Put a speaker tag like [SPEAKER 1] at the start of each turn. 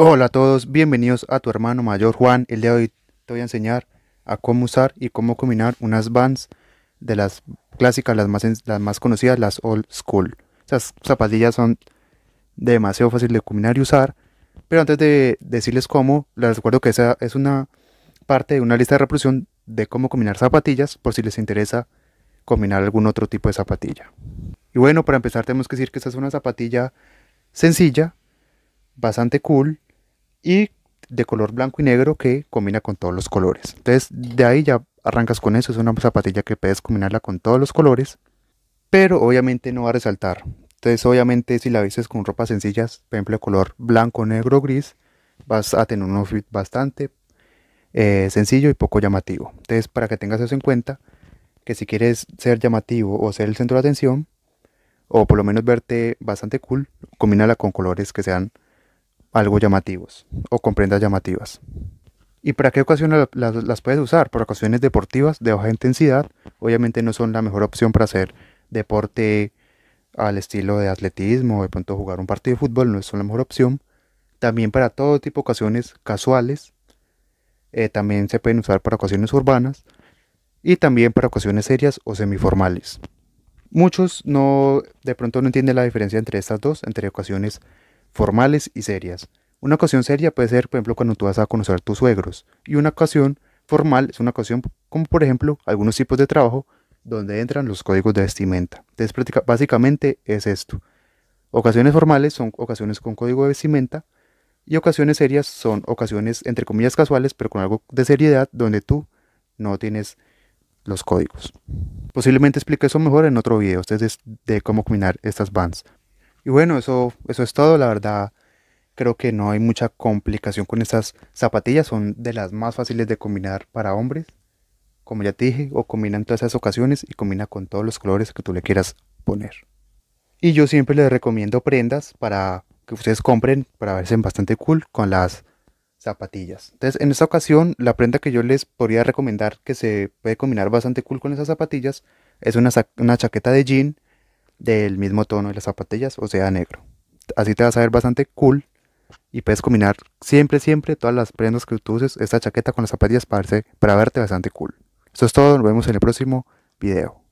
[SPEAKER 1] Hola a todos, bienvenidos a tu hermano mayor Juan. El día de hoy te voy a enseñar a cómo usar y cómo combinar unas bands de las clásicas, las más, las más conocidas, las old school. esas zapatillas son demasiado fácil de combinar y usar. Pero antes de decirles cómo, les recuerdo que esa es una parte de una lista de reproducción de cómo combinar zapatillas, por si les interesa combinar algún otro tipo de zapatilla. Y bueno, para empezar tenemos que decir que esta es una zapatilla sencilla, bastante cool, y de color blanco y negro que combina con todos los colores. Entonces de ahí ya arrancas con eso, es una zapatilla que puedes combinarla con todos los colores, pero obviamente no va a resaltar. Entonces obviamente si la vistes con ropas sencillas, por ejemplo de color blanco, negro, gris, vas a tener un outfit bastante eh, sencillo y poco llamativo. Entonces para que tengas eso en cuenta, que si quieres ser llamativo o ser el centro de atención, o por lo menos verte bastante cool, combínala con colores que sean algo llamativos o con prendas llamativas. ¿Y para qué ocasiones las, puedes usar? Para ocasiones deportivas de baja intensidad, obviamente no son la mejor opción para hacer deporte al estilo de atletismo, de pronto jugar un partido de fútbol, no es la mejor opción. También para todo tipo de ocasiones casuales, eh, también se pueden usar para ocasiones urbanas y también para ocasiones serias o semiformales. Muchos no, de pronto no entienden la diferencia entre estas dos, entre ocasiones formales y serias. Una ocasión seria puede ser, por ejemplo, cuando tú vas a conocer a tus suegros. Y una ocasión formal es una ocasión como, por ejemplo, algunos tipos de trabajo donde entran los códigos de vestimenta. Entonces, básicamente es esto. Ocasiones formales son ocasiones con código de vestimenta y ocasiones serias son ocasiones, entre comillas, casuales, pero con algo de seriedad donde tú no tienes los códigos. Posiblemente explique eso mejor en otro video, de cómo combinar estas bands. Y bueno, eso, eso es todo, la verdad. Creo que no hay mucha complicación con estas zapatillas, son de las más fáciles de combinar para hombres. Como ya te dije, o combina en todas esas ocasiones y combina con todos los colores que tú le quieras poner. Y yo siempre les recomiendo prendas para que ustedes compren para verse bastante cool con las zapatillas. Entonces, en esta ocasión, la prenda que yo les podría recomendar que se puede combinar bastante cool con esas zapatillas es una, una chaqueta de jean del mismo tono de las zapatillas, o sea, negro. Así te vas a ver bastante cool y puedes combinar siempre, siempre todas las prendas que tú uses, esta chaqueta con las zapatillas para, para verte bastante cool. Eso es todo, nos vemos en el próximo video.